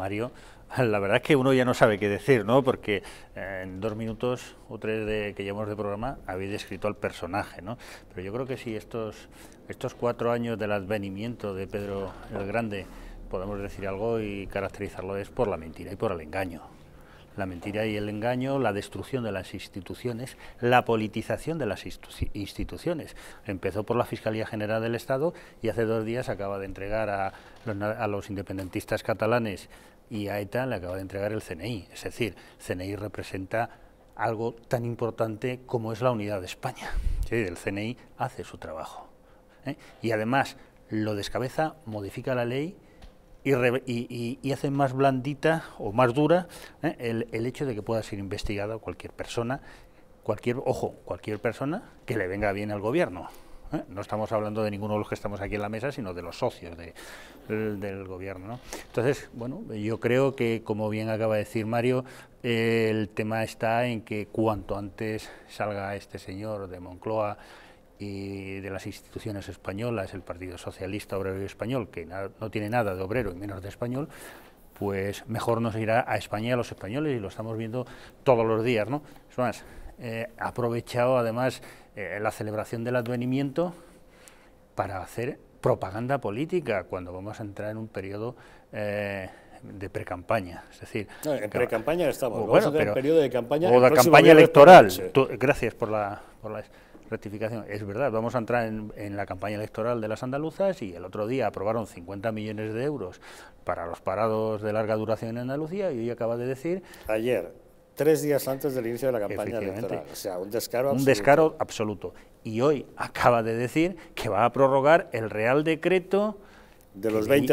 Mario, la verdad es que uno ya no sabe qué decir, ¿no? Porque eh, en dos minutos o tres de, que llevamos de programa habéis descrito al personaje, ¿no? Pero yo creo que si estos, estos cuatro años del advenimiento de Pedro el Grande podemos decir algo y caracterizarlo es por la mentira y por el engaño la mentira y el engaño, la destrucción de las instituciones, la politización de las instituciones. Empezó por la Fiscalía General del Estado y hace dos días acaba de entregar a los, independentistas catalanes y a ETA le acaba de entregar el CNI. Es decir, CNI representa algo tan importante como es la unidad de España. el CNI hace su trabajo. ¿eh? Y además lo descabeza, modifica la ley y, y, hace más blandita o más dura ¿eh? el, el, hecho de que pueda ser investigada cualquier persona, cualquier, ojo, cualquier persona que le venga bien al gobierno. ¿eh? No estamos hablando de ninguno de los que estamos aquí en la mesa, sino de los socios de, del, gobierno. Entonces, bueno, yo creo que, como bien acaba de decir Mario, el tema está en que cuanto antes salga este señor de Moncloa, y de las instituciones españolas, el Partido Socialista Obrero y Español, que no tiene nada de obrero y menos de español, pues mejor nos irá a España a los españoles, y lo estamos viendo todos los días, ¿no? Es más, eh, aprovechado además eh, la celebración del advenimiento para hacer propaganda política cuando vamos a entrar en un periodo eh, de precampaña, es decir... No, en precampaña estamos, bueno, vamos a periodo de campaña... O de campaña electoral, gracias por la rectificación. Es verdad, vamos a entrar en, la campaña electoral de las andaluzas y el otro día aprobaron 50 millones de euros para los parados de larga duración en Andalucía y hoy acaba de decir... Ayer, tres días antes del inicio de la campaña electoral. O sea, un descaro absoluto. Un descaro absoluto. Y hoy acaba de decir que va a prorrogar el Real Decreto... De los 20